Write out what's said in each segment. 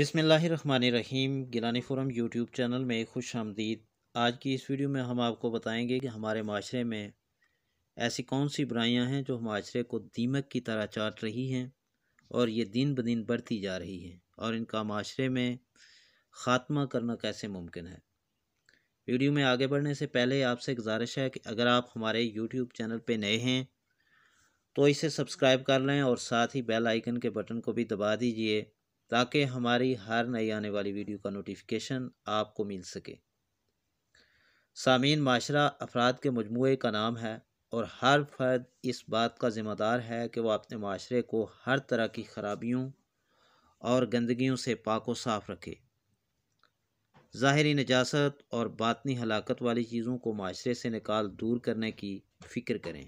बिसमीम Gilani forum YouTube channel में खुश आमदीद आज की इस वीडियो में हम आपको बताएंगे कि हमारे माशरे में ऐसी कौन सी बुराइयां हैं जो माशरे को दीमक की तरह चाट रही हैं और ये दिन ब दिन बढ़ती जा रही हैं और इनका माशरे में ख़ात्मा करना कैसे मुमकिन है वीडियो में आगे बढ़ने से पहले आपसे गुजारिश है कि अगर आप हमारे यूट्यूब चैनल पर नए हैं तो इसे सब्सक्राइब कर लें और साथ ही बेल आइकन के बटन को भी दबा दीजिए ताकि हमारी हर नई आने वाली वीडियो का नोटिफिकेशन आपको मिल सके सामीन माशरा अफराद के मजमू का नाम है और हर फर्द इस बात का ज़िम्मेदार है कि वह अपने माशरे को हर तरह की खराबियों और गंदगियों से पाको साफ रखे ज़ाहरी नजास्त और बातनी हलाकत वाली चीज़ों को माशरे से निकाल दूर करने की फ़िक्र करें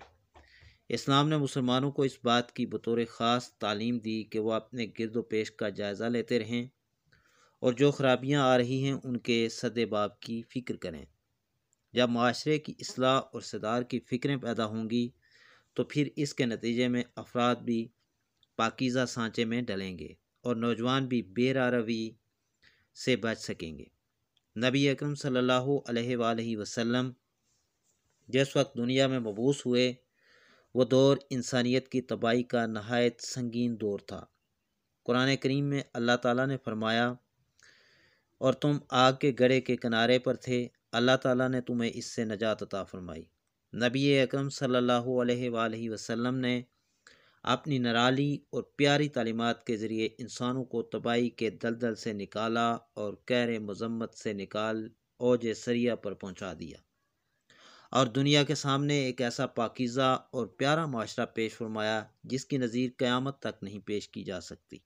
इस्लाम ने मुसलमानों को इस बात की बतौर ख़ास तालीम दी कि वह अपने गिरद पेश का जायज़ा लेते रहें और जो खराबियाँ आ रही हैं उनके सदबाब की फ़िक्र करें जब माशरे की असलाह और सदार की फ़िक्रें पैदा होंगी तो फिर इसके नतीजे में अफराद भी पाकिज़ा सांचे में डलेंगे और नौजवान भी बेरारवी रवी से बच सकेंगे नबी अकरम सल्लल्लाहु अलैहि वसल्लम जिस वक्त दुनिया में मबूस हुए वो दौर इंसानियत की तबाही का नहायत संगीन दौर था कुरान करीम में अल्लाह ताला ने फरमाया और तुम आग के गड़े के किनारे पर थे अल्लाह ताला ने तुम्हें इससे नजात अता फरमाई नबी अकरम सल्लल्लाहु अलैहि वसल्लम ने अपनी नराली और प्यारी तालीमत के ज़रिए इंसानों को तबाही के दलदल से निकाला और कहर मजम्मत से निकाल ओज सरिया पर पहुँचा दिया और दुनिया के सामने एक ऐसा पाकिज़ा और प्यारा माशरा पेश फरमाया जिसकी नज़ीर क़्यामत तक नहीं पेश की जा सकती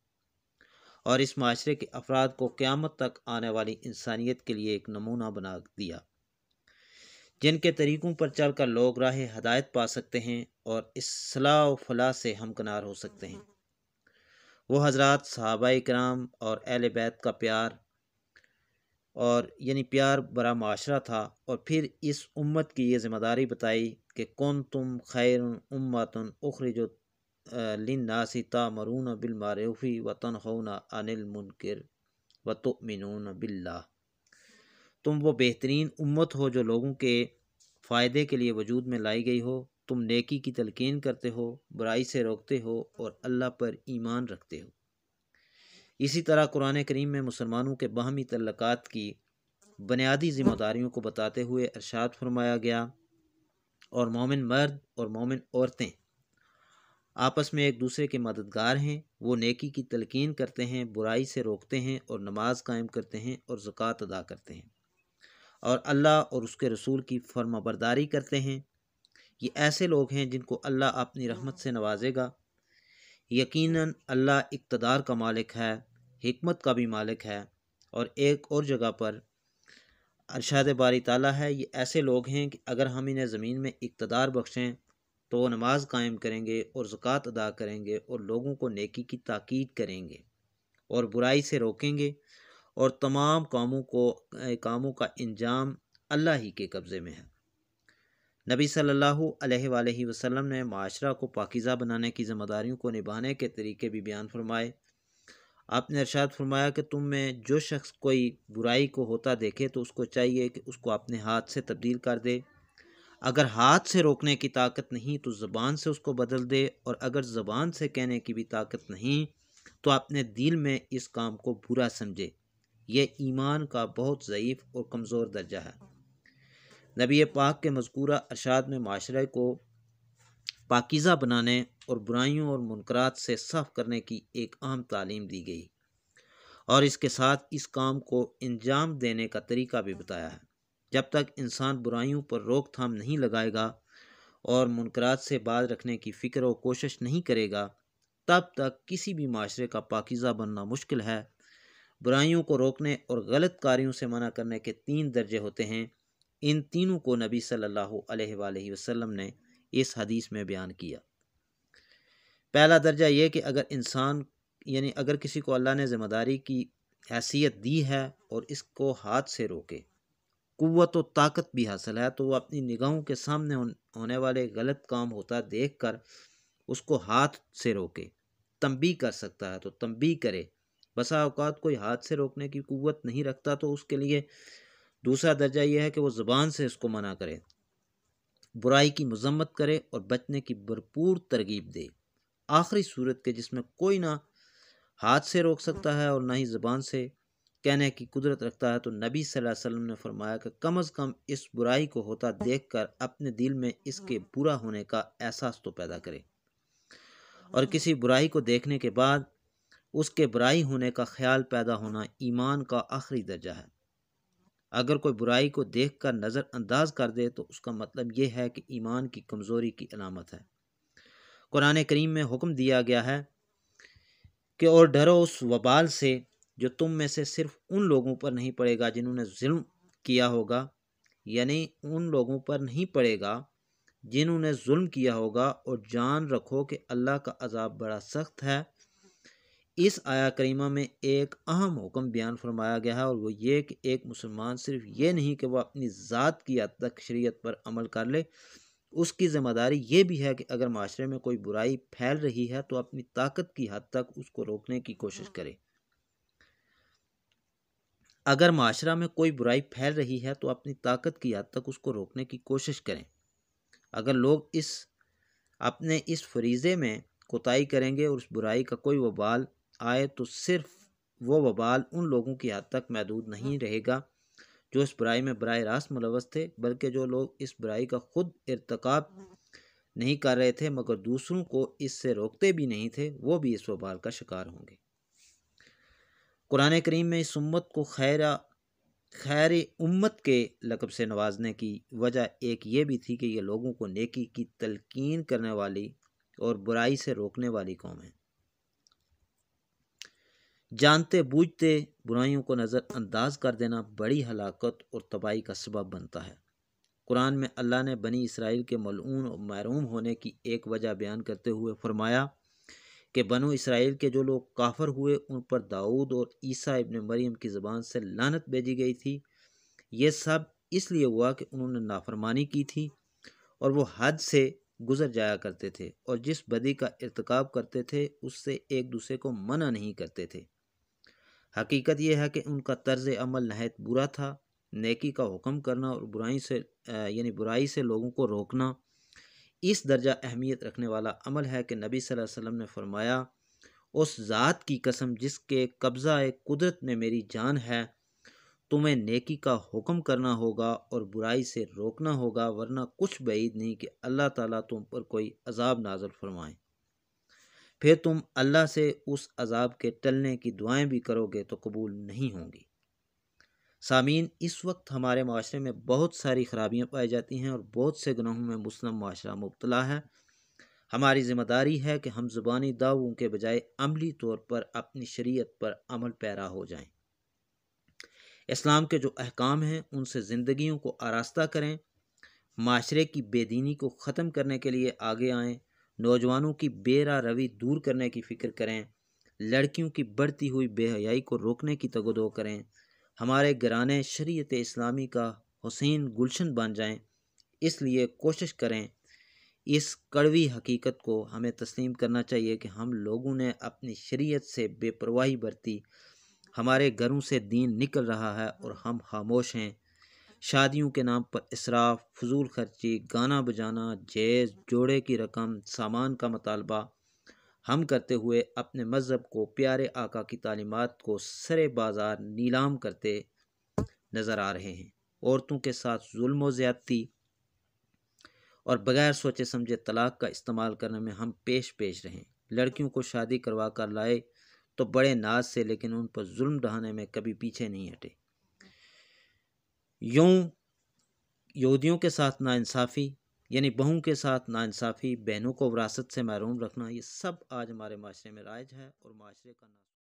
और इस माशरे के अफराद को क़्यामत तक आने वाली इंसानियत के लिए एक नमूना बना दिया जिनके तरीक़ों पर चल कर लोग राह हदायत पा सकते हैं और इसलाह फलाह से हमकनार हो सकते हैं वो हजरात सहाबा कराम और अहल बैत का प्यार और यानी प्यार बरा माशरा था और फिर इस उम्मत की ये ज़िम्मेदारी बताई कि कौन तुम खैर उम्मत उखर जो लिन नासी बिल मारूफ़ी व तनखना अनिल मुनकर व तमिन बिल्ला तुम वो बेहतरीन उम्मत हो जो लोगों के फ़ायदे के लिए वजूद में लाई गई हो तुम नेकी की तलकिन करते हो बुराई से रोकते हो और अल्लाह पर ईमान रखते हो इसी तरह कुरान करीम में मुसलमानों के बाहमी तल्लक की बुनियादी ज़िम्मेदारियों को बताते हुए अरसात फरमाया गया और मोमिन मर्द और मोमिन औरतें आपस में एक दूसरे के मददगार हैं वो नेकी की तलकिन करते हैं बुराई से रोकते हैं और नमाज कायम करते हैं और ज़क़़त अदा करते हैं और अल्लाह और उसके रसूल की फर्माबरदारी करते हैं ये ऐसे लोग हैं जिनको अल्लाह अपनी रहमत से नवाजेगा यक़ीन अल्लाह इकतदार का मालिक है हमत का भी मालिक है और एक और जगह पर अरशाद बारी ताला है ये ऐसे लोग हैं कि अगर हम इन्हें ज़मीन में इकतदार बख्शें तो वह नमाज़ कायम करेंगे और ज़क़़त अदा करेंगे और लोगों को नेकी की ताक़द करेंगे और बुराई से रोकेंगे और तमाम कामों को कामों का इंजाम अल्लाह ही के कब्ज़े में है नबी सल्लल्लाहु अलैहि वसल्लम ने माशरा को पाकिज़ा बनाने की जिम्मेदारियों को निभाने के तरीके भी बयान फरमाए आपने इरशाद फरमाया कि तुम में जो शख्स कोई बुराई को होता देखे तो उसको चाहिए कि उसको अपने हाथ से तब्दील कर दे अगर हाथ से रोकने की ताकत नहीं तो ज़बान से उसको बदल दे और अगर ज़बान से कहने की भी ताकत नहीं तो अपने दिल में इस काम को बुरा समझे यह ईमान का बहुत ज़यीफ़ और कमज़ोर दर्जा है नबी पाक के मजकूर अरशाद में माशरे को पाकिज़ा बनाने और बुराइयों और मुनकरात से साफ करने की एक अहम तालीम दी गई और इसके साथ इस काम को अंजाम देने का तरीका भी बताया है जब तक इंसान बुराइयों पर रोकथाम नहीं लगाएगा और मुनकरात से बात रखने की फ़िक्र व कोशिश नहीं करेगा तब तक किसी भी माशरे का पाकिज़ा बनना मुश्किल है बुराइयों को रोकने और गलत कार्यों से मना करने के तीन दर्जे होते हैं इन तीनों को नबी सल्लल्लाहु अलैहि वसल्लम ने इस हदीस में बयान किया पहला दर्जा यह कि अगर इंसान यानी अगर किसी को अल्लाह ने ज़िम्मेदारी की हैसियत दी है और इसको हाथ से रोके क़वत व ताकत भी हासिल है तो वह अपनी निगाहों के सामने होने वाले गलत काम होता देख कर उसको हाथ से रोके तंबी कर सकता है तो तंबी करे बसा अवकात कोई हाथ से रोकने की क़वत नहीं रखता तो उसके लिए दूसरा दर्जा यह है कि वो ज़बान से इसको मना करे बुराई की मजम्मत करे और बचने की भरपूर तरगीब दे आखिरी सूरत के जिसमें कोई ना हाथ से रोक सकता है और ना ही ज़बान से कहने की कुदरत रखता है तो नबी सल्लल्लाहु अलैहि वसल्लम ने फरमाया कि कम अज़ कम इस बुराई को होता देख कर अपने दिल में इसके बुरा होने का एहसास तो पैदा करे और किसी बुराई को देखने के बाद उसके बुराई होने का ख्याल पैदा होना ईमान का आखिरी दर्जा है अगर कोई बुराई को देख कर नज़रअंदाज कर दे तो उसका मतलब ये है कि ईमान की कमज़ोरी की अलामत है कुरान करीम में हुक्म दिया गया है कि और डरो उस वबाल से जो तुम में से सिर्फ उन लोगों पर नहीं पड़ेगा जिन्होंने जुल्म किया होगा यानी उन लोगों पर नहीं पड़ेगा जिन्होंने जुल्म किया होगा और जान रखो कि अल्लाह का अजाब बड़ा सख्त है इस आया करीमा में एक अहम हुक्म बयान फरमाया गया है और वो ये कि एक मुसलमान सिर्फ ये नहीं कि वह अपनी ज़ात की हद तक शरीयत पर अमल कर ले उसकी ज़िम्मेदारी ये भी है कि अगर माशरे में कोई बुराई फैल रही है तो अपनी ताकत की हद तक उसको रोकने की कोशिश हाँ। करे अगर माशरा में कोई बुराई फैल रही है तो अपनी ताकत की हद तक उसको रोकने की कोशिश करें अगर लोग इस अपने इस फरीज़े में कोताही करेंगे और उस बुराई का कोई वबाल आए तो सिर्फ वो वबाल उन लोगों की हद तक महदूद नहीं हाँ। रहेगा जो इस बुराई में बरह रास्त मुलवस थे बल्कि जो लोग इस बुराई का खुद इरतकब हाँ। नहीं कर रहे थे मगर दूसरों को इससे रोकते भी नहीं थे वो भी इस वबाल का शिकार होंगे कुरान करीम में इस उम्मत को खैरा खैर उम्मत के लकब से नवाजने की वजह एक ये भी थी कि ये लोगों को नेकी की तलकिन करने वाली और बुराई से रोकने वाली कौम है जानते बूझते बुराइयों को नज़रअंदाज कर देना बड़ी हलाकत और तबाही का सबब बनता है कुरान में अल्लाह ने बनी इसराइल के मलून और महरूम होने की एक वजह बयान करते हुए फरमाया कि बनो इसराइल के जो लोग काफर हुए उन पर दाऊद और ईसा इबन मरीम की ज़बान से लानत भेजी गई थी ये सब इसलिए हुआ कि उन्होंने नाफरमानी की थी और वो हद से गुज़र जाया करते थे और जिस बदी का इरतकब करते थे उससे एक दूसरे को मना नहीं करते थे हकीकत यह है कि उनका तर्ज अमल नहायत बुरा था नेकी का हुक्म करना और बुराई से यानी बुराई से लोगों को रोकना इस दर्जा अहमियत रखने वाला अमल है कि नबी सल वसम ने फरमाया उस ज़ात की कसम जिसके कब्ज़ा कुदरत में मेरी जान है तुम्हें नेकी का हुक्म करना होगा और बुराई से रोकना होगा वरना कुछ بعید नहीं कि अल्लाह ताला तुम पर कोई अजाब नाजल फरमाएं फिर तुम अल्लाह से उस अज़ाब के टलने की दुआएं भी करोगे तो कबूल नहीं होंगी सामीन इस वक्त हमारे माशरे में बहुत सारी खराबियाँ पाई जाती हैं और बहुत से गुनाहों में मुस्लिम माशरा मुबतला है हमारी ज़िम्मेदारी है कि हम ज़ुबानी दावों के बजाय अमली तौर पर अपनी शरीयत पर अमल पैरा हो जाएं। इस्लाम के जो अहकाम हैं उनसे ज़िंदगियों को आरास्ता करें माशरे की बेदीनी को ख़त्म करने के लिए आगे आएँ नौजवानों की बेरा रवि दूर करने की फ़िक्र करें लड़कियों की बढ़ती हुई बेहयाई को रोकने की तगदो करें हमारे घराने शरीत इस्लामी का हुसैन गुलशन बन जाएं इसलिए कोशिश करें इस कड़वी हकीकत को हमें तस्लीम करना चाहिए कि हम लोगों ने अपनी शरीयत से बेपरवाही बरती हमारे घरों से दीन निकल रहा है और हम खामोश हैं शादियों के नाम पर इसराफ फजूल खर्ची गाना बजाना जैज़ जोड़े की रकम सामान का मतालबा हम करते हुए अपने मज़हब को प्यारे आका की तालीमत को सरे बाज़ार नीलाम करते नज़र आ रहे हैं औरतों के साथ जुल्म ज़्यादती और बगैर सोचे समझे तलाक का इस्तेमाल करने में हम पेश पेश रहें लड़कियों को शादी करवा कर लाए तो बड़े नाज से लेकिन उन पर जुल्म ढहाने में कभी पीछे नहीं हटे यूँ यहूदियों के साथ नाानसाफ़ी यानी बहू के साथ नाानसाफ़ी बहनों को विरासत से महरूम रखना ये सब आज हमारे माशरे में राइज है और माशरे का